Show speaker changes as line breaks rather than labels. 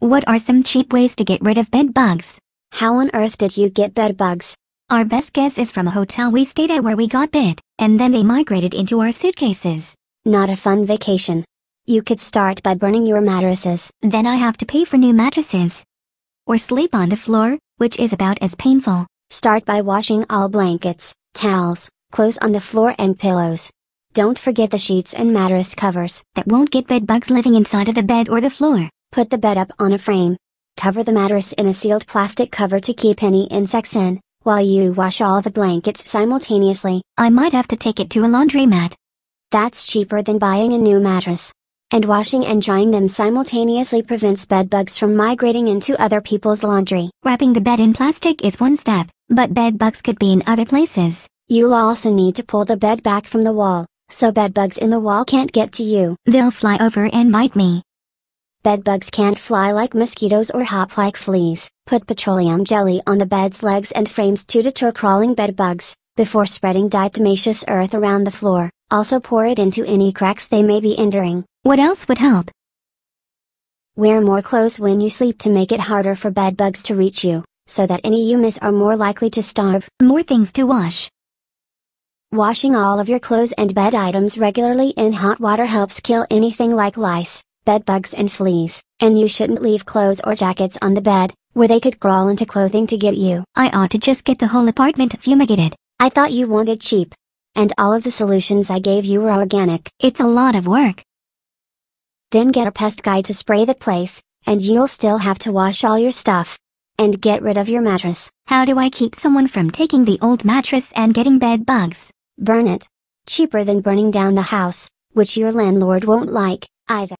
What are some cheap ways to get rid of bed bugs? How on earth did you get bed bugs? Our best guess is from a hotel we stayed at where we got bit, and then they migrated into our suitcases. Not a fun vacation. You could start by burning your mattresses. Then I have to pay for new mattresses. Or sleep on the floor, which is about as painful. Start by washing all blankets, towels, clothes on the floor and pillows. Don't forget the sheets and mattress covers. That won't get bed bugs living inside of the bed or the floor. Put the bed up on a frame. Cover the mattress in a sealed plastic cover to keep any insects in, while you wash all the blankets simultaneously. I might have to take it to a laundromat. That's cheaper than buying a new mattress. And washing and drying them simultaneously prevents bed bugs from migrating into other people's laundry. Wrapping the bed in plastic is one step, but bed bugs could be in other places. You'll also need to pull the bed back from the wall, so bed bugs in the wall can't get to you. They'll fly over and bite me. Bedbugs can't fly like mosquitoes or hop like fleas. Put petroleum jelly on the bed's legs and frames to deter crawling bedbugs, before spreading diatomaceous earth around the floor. Also pour it into any cracks they may be entering. What else would help? Wear more clothes when you sleep to make it harder for bedbugs to reach you, so that any you miss are more likely to starve. More things to wash. Washing all of your clothes and bed items regularly in hot water helps kill anything like lice, Bed bugs and fleas, and you shouldn't leave clothes or jackets on the bed, where they could crawl into clothing to get you. I ought to just get the whole apartment fumigated. I thought you wanted cheap. And all of the solutions I gave you were organic. It's a lot of work. Then get a pest guy to spray the place, and you'll still have to wash all your stuff. And get rid of your mattress. How do I keep someone from taking the old mattress and getting bed bugs? Burn it. Cheaper than burning down the house, which your landlord won't like, either.